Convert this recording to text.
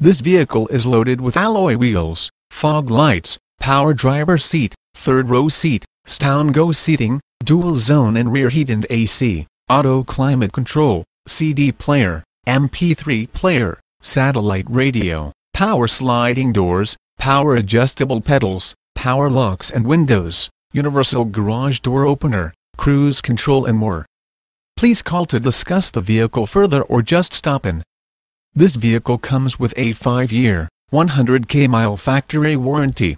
This vehicle is loaded with alloy wheels, fog lights, power driver seat, third row seat, Stown Go seating, dual zone and rear heat and AC, auto climate control, CD player, MP3 player, satellite radio, power sliding doors, power adjustable pedals, power locks and windows, universal garage door opener, cruise control and more. Please call to discuss the vehicle further or just stop in. This vehicle comes with a 5-year, 100k mile factory warranty.